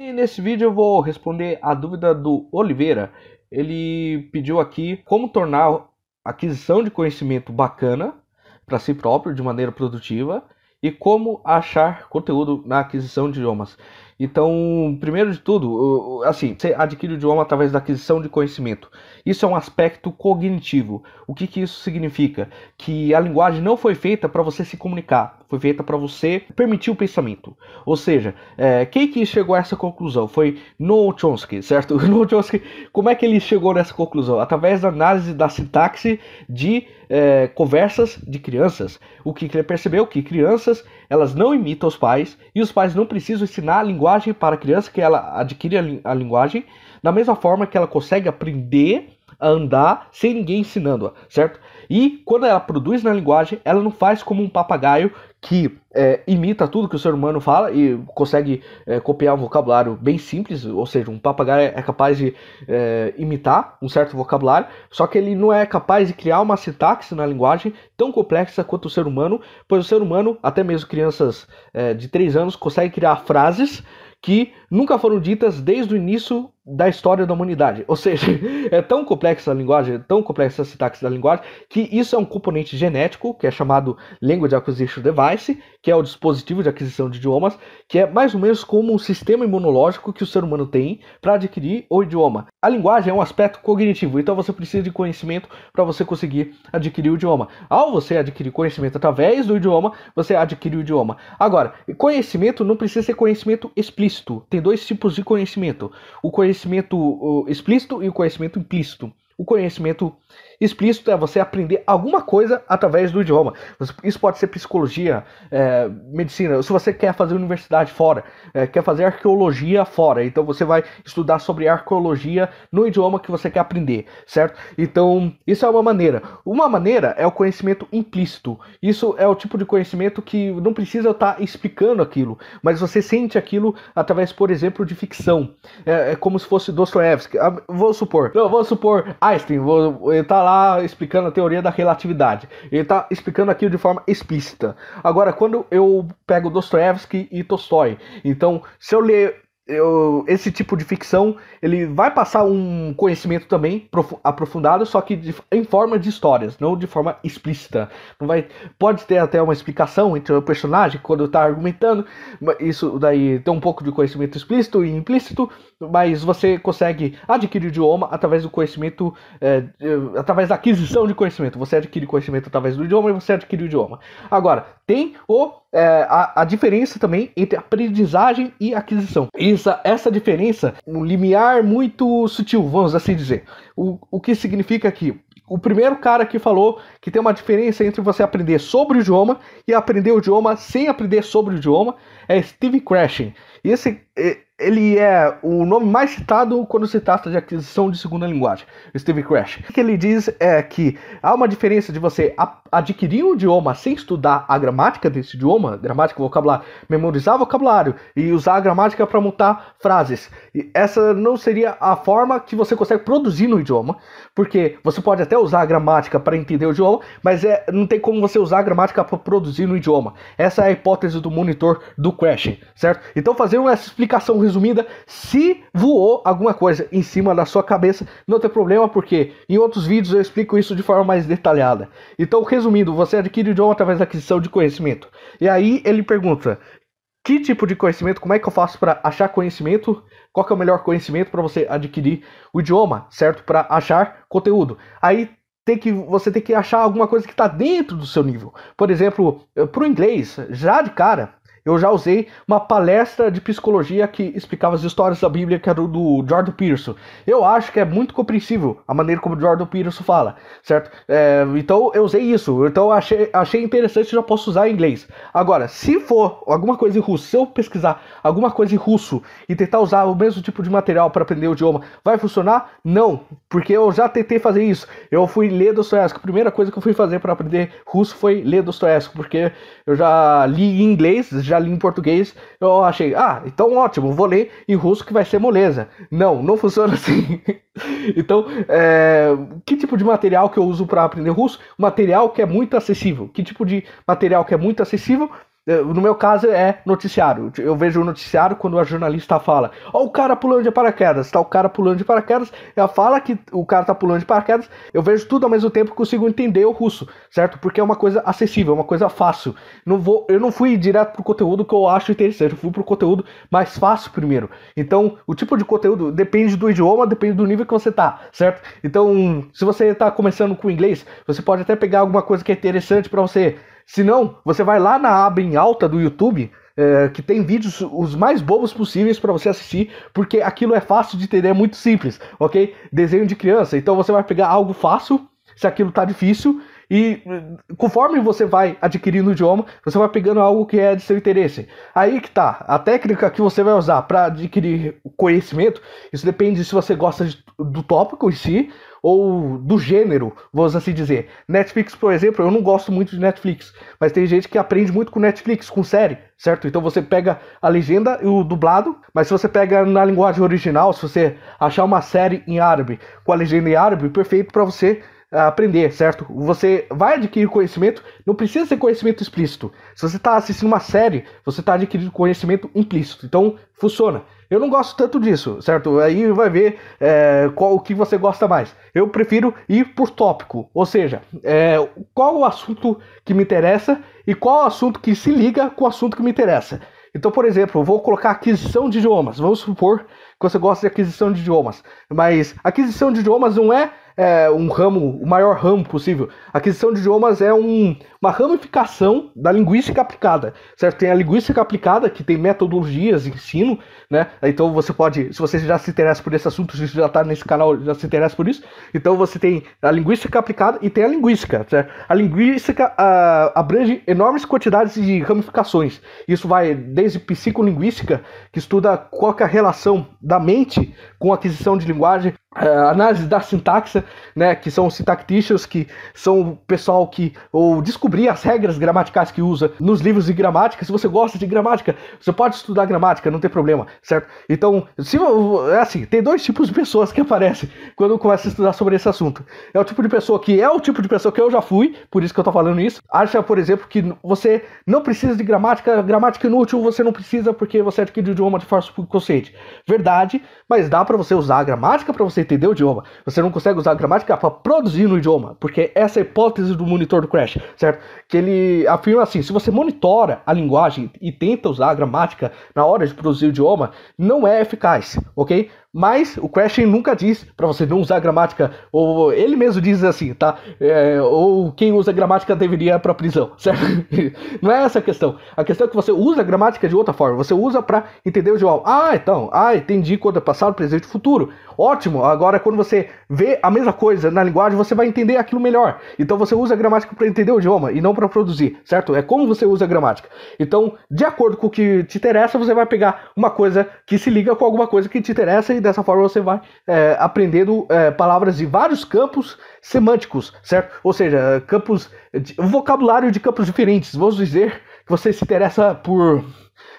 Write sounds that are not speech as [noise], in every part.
E nesse vídeo eu vou responder a dúvida do Oliveira. Ele pediu aqui como tornar aquisição de conhecimento bacana para si próprio de maneira produtiva e como achar conteúdo na aquisição de idiomas. Então, primeiro de tudo, assim, você adquire o idioma através da aquisição de conhecimento. Isso é um aspecto cognitivo. O que, que isso significa? Que a linguagem não foi feita para você se comunicar foi feita para você permitir o pensamento. Ou seja, é, quem que chegou a essa conclusão? Foi Noam Chomsky, certo? [laughs] Noam Chomsky, como é que ele chegou nessa conclusão? Através da análise da sintaxe de é, conversas de crianças. O que, que ele percebeu? Que crianças elas não imitam os pais e os pais não precisam ensinar a linguagem para a criança que ela adquire a, li a linguagem da mesma forma que ela consegue aprender a andar sem ninguém ensinando-a, certo? E quando ela produz na linguagem, ela não faz como um papagaio que é, imita tudo que o ser humano fala e consegue é, copiar um vocabulário bem simples, ou seja, um papagaio é capaz de é, imitar um certo vocabulário, só que ele não é capaz de criar uma sintaxe na linguagem tão complexa quanto o ser humano, pois o ser humano, até mesmo crianças é, de 3 anos, consegue criar frases que nunca foram ditas desde o início da história da humanidade. Ou seja, [laughs] é tão complexa a linguagem, é tão complexa a sintaxe da linguagem, que isso é um componente genético, que é chamado Language Acquisition Device, que é o dispositivo de aquisição de idiomas, que é mais ou menos como um sistema imunológico que o ser humano tem para adquirir o idioma. A linguagem é um aspecto cognitivo, então você precisa de conhecimento para você conseguir adquirir o idioma. Ao você adquirir conhecimento através do idioma, você adquire o idioma. Agora, conhecimento não precisa ser conhecimento explícito. Tem tem dois tipos de conhecimento: o conhecimento uh, explícito e o conhecimento implícito. O conhecimento explícito é você aprender alguma coisa através do idioma. Isso pode ser psicologia, é, medicina. Se você quer fazer universidade fora, é, quer fazer arqueologia fora, então você vai estudar sobre arqueologia no idioma que você quer aprender, certo? Então, isso é uma maneira. Uma maneira é o conhecimento implícito. Isso é o tipo de conhecimento que não precisa estar explicando aquilo, mas você sente aquilo através, por exemplo, de ficção. É, é como se fosse Dostoevsky. Ah, vou supor, não, vou supor, Einstein, ele tá lá explicando a teoria da relatividade. Ele tá explicando aquilo de forma explícita. Agora, quando eu pego Dostoevsky e Tolstói, então, se eu ler eu, esse tipo de ficção ele vai passar um conhecimento também aprofundado, só que de, em forma de histórias, não de forma explícita. Não vai, pode ter até uma explicação entre o personagem quando está argumentando, isso daí tem um pouco de conhecimento explícito e implícito, mas você consegue adquirir o idioma através do conhecimento, é, através da aquisição de conhecimento. Você adquire conhecimento através do idioma e você adquire o idioma. Agora, tem o é, a, a, diferença também entre aprendizagem e aquisição. Essa, essa diferença, um limiar muito sutil, vamos assim dizer. O, o que significa que o primeiro cara que falou que tem uma diferença entre você aprender sobre o idioma e aprender o idioma sem aprender sobre o idioma é Steve Crashen. E esse, ele é o nome mais citado quando se trata de aquisição de segunda linguagem, Steve Crash. O que ele diz é que há uma diferença de você adquirir um idioma sem estudar a gramática desse idioma, gramática, vocabulário, memorizar vocabulário e usar a gramática para montar frases. E essa não seria a forma que você consegue produzir no idioma, porque você pode até usar a gramática para entender o idioma, mas é, não tem como você usar a gramática para produzir no idioma. Essa é a hipótese do monitor do question, certo? Então fazer uma explicação resumida, se voou alguma coisa em cima da sua cabeça, não tem problema porque em outros vídeos eu explico isso de forma mais detalhada. Então, resumindo, você adquire o idioma através da aquisição de conhecimento. E aí ele pergunta: que tipo de conhecimento, como é que eu faço para achar conhecimento, qual é o melhor conhecimento para você adquirir o idioma, certo? Para achar conteúdo. Aí tem que você tem que achar alguma coisa que está dentro do seu nível. Por exemplo, para o inglês, já de cara, eu já usei uma palestra de psicologia que explicava as histórias da Bíblia, que era do Jordan Peterson. Eu acho que é muito compreensível a maneira como Jordan Peterson fala, certo? É, então eu usei isso, então achei, achei interessante já posso usar em inglês. Agora, se for alguma coisa em russo, se eu pesquisar alguma coisa em russo e tentar usar o mesmo tipo de material para aprender o idioma, vai funcionar? Não, porque eu já tentei fazer isso. Eu fui ler Dostoiévski, a primeira coisa que eu fui fazer para aprender russo foi ler Dostoiévski, porque eu já li em inglês, já li em português, eu achei, ah, então ótimo, vou ler em russo que vai ser moleza. Não, não funciona [laughs] assim. então, é, que tipo de material que eu uso para aprender russo? Material que é muito acessível. Que tipo de material que é muito acessível no meu caso é noticiário. Eu vejo o noticiário quando a jornalista fala: Ó, o cara pulando de paraquedas, tá o cara pulando de paraquedas. Ela fala que o cara tá pulando de paraquedas. Eu vejo tudo ao mesmo tempo e consigo entender o russo, certo? Porque é uma coisa acessível, é uma coisa fácil. Não vou, eu não fui direto pro conteúdo que eu acho interessante, eu fui pro conteúdo mais fácil primeiro. Então, o tipo de conteúdo depende do idioma, depende do nível que você tá, certo? Então, se você tá começando com inglês, você pode até pegar alguma coisa que é interessante para você se não, você vai lá na aba em alta do YouTube, é, que tem vídeos os mais bobos possíveis para você assistir, porque aquilo é fácil de entender, é muito simples, ok? Desenho de criança. Então você vai pegar algo fácil, se aquilo tá difícil, e conforme você vai adquirindo o idioma, você vai pegando algo que é de seu interesse. Aí que tá, a técnica que você vai usar para adquirir conhecimento, isso depende se você gosta de, do tópico em si ou do gênero, vou assim dizer. Netflix, por exemplo, eu não gosto muito de Netflix, mas tem gente que aprende muito com Netflix, com série, certo? Então você pega a legenda e o dublado, mas se você pega na linguagem original, se você achar uma série em árabe com a legenda em árabe, perfeito para você aprender, certo? Você vai adquirir conhecimento, não precisa ser conhecimento explícito. Se você está assistindo uma série, você está adquirindo conhecimento implícito. Então, funciona. Eu não gosto tanto disso, certo? Aí vai ver é, qual o que você gosta mais. Eu prefiro ir por tópico, ou seja, é, qual o assunto que me interessa e qual o assunto que se liga com o assunto que me interessa. Então, por exemplo, eu vou colocar aquisição de idiomas. Vamos supor que você gosta de aquisição de idiomas, mas aquisição de idiomas não é é, um ramo, o maior ramo possível. A aquisição de idiomas é um, uma ramificação da linguística aplicada, certo? Tem a linguística aplicada, que tem metodologias, ensino, né? Então você pode, se você já se interessa por esse assunto, se já está nesse canal, já se interessa por isso, então você tem a linguística aplicada e tem a linguística, certo? A linguística a, ah, abrange enormes quantidades de ramificações. Isso vai desde psicolinguística, que estuda qual é a relação da mente com a aquisição de linguagem, Uh, análise da sintaxe, né, que são os sintacticians, que são o pessoal que ou descobrir as regras gramaticais que usa nos livros de gramática. Se você gosta de gramática, você pode estudar gramática, não tem problema, certo? Então, se, é assim, tem dois tipos de pessoas que aparecem quando começa a estudar sobre esse assunto. É o tipo de pessoa que é o tipo de pessoa que eu já fui, por isso que eu tô falando isso. Acha, por exemplo, que você não precisa de gramática, gramática inútil você não precisa porque você adquire o idioma de forma subconsciente. Verdade, mas dá para você usar a gramática para você entender o idioma, você não consegue usar a gramática para produzir no idioma, porque essa é a hipótese do monitor do Crash, certo? Que ele afirma assim: se você monitora a linguagem e tenta usar a gramática na hora de produzir o idioma, não é eficaz, ok? Mas o Question nunca diz para você não usar gramática, ou ele mesmo diz assim, tá? É, ou quem usa gramática deveria ir pra prisão, [laughs] certo? não é essa a questão. A questão é que você usa a gramática de outra forma, você usa para entender o João. Ah, então, ah, entendi quando é passado, presente e futuro. Ótimo, agora quando você vê a mesma coisa na linguagem, você vai entender aquilo melhor. Então você usa a gramática para entender o idioma e não para produzir, certo? É como você usa a gramática. Então, de acordo com o que te interessa, você vai pegar uma coisa que se liga com alguma coisa que te interessa e dessa forma você vai é, aprendendo é, palavras de vários campos semânticos, certo? Ou seja, campos, de, vocabulário de campos diferentes. Vamos dizer que você se interessa por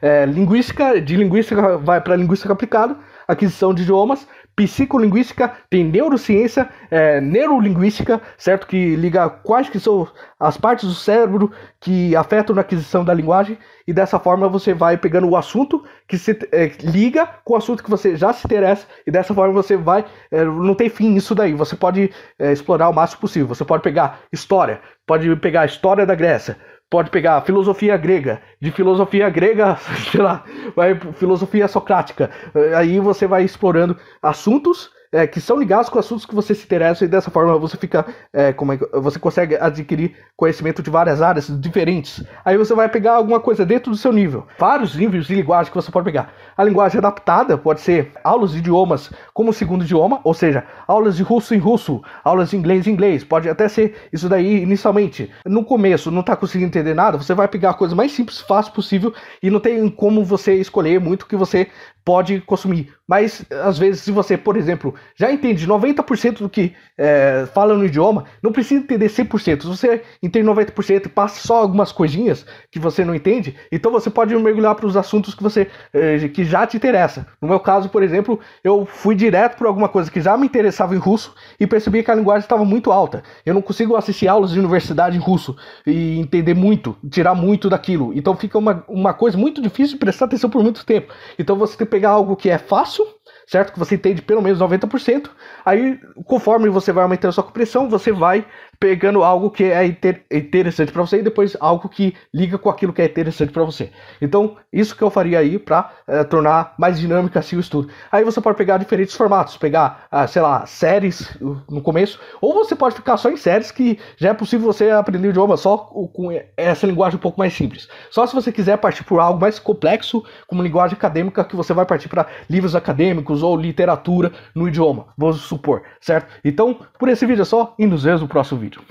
é, linguística, de linguística vai para linguística aplicada, aquisição de idiomas, psicolinguística, tem neurociência, é, neurolinguística, certo? Que liga quais que são as partes do cérebro que afetam na aquisição da linguagem, e dessa forma você vai pegando o assunto que se é, liga com o assunto que você já se interessa, e dessa forma você vai. É, não tem fim isso daí, você pode é, explorar o máximo possível. Você pode pegar história, pode pegar a história da Grécia pode pegar filosofia grega, de filosofia grega, [laughs] sei lá, vai filosofia socrática. Aí você vai explorando assuntos é, que são ligados com assuntos que você se interessa e dessa forma você fica é, como é, você consegue adquirir conhecimento de várias áreas diferentes. Aí você vai pegar alguma coisa dentro do seu nível. Vários níveis de linguagem que você pode pegar. A linguagem adaptada pode ser aulas de idiomas como segundo idioma, ou seja, aulas de russo em russo, aulas de inglês em inglês. Pode até ser isso daí inicialmente. No começo não está conseguindo entender nada, você vai pegar a coisa mais simples, fácil possível e não tem como você escolher muito o que você pode consumir. Mas, às vezes, se você, por exemplo, já entende 90% do que é, fala no idioma, não precisa entender 100%. Se você entende 90% e passa só algumas coisinhas que você não entende, então você pode mergulhar para os assuntos que você é, que já te interessa. No meu caso, por exemplo, eu fui direto para alguma coisa que já me interessava em russo e percebi que a linguagem estava muito alta. Eu não consigo assistir aulas de universidade em russo e entender muito, tirar muito daquilo. Então fica uma, uma coisa muito difícil de prestar atenção por muito tempo. Então você tem pegar algo que é fácil, certo? Que você entende pelo menos 90%. Aí, conforme você vai aumentando a sua compreensão, você vai pegando algo que é inter interessante para você e depois algo que liga com aquilo que é interessante para você. Então, isso que eu faria aí para é, eh, tornar mais dinâmica assim o estudo. Aí você pode pegar diferentes formatos, pegar, ah, sei lá, séries uh, no começo, ou você pode ficar só em séries que já é possível você aprender o idioma só com essa linguagem um pouco mais simples. Só se você quiser partir por algo mais complexo, como linguagem acadêmica, que você vai partir para livros acadêmicos ou literatura no idioma, vamos supor, certo? Então, por esse vídeo é só e nos vemos no próximo vídeo. night.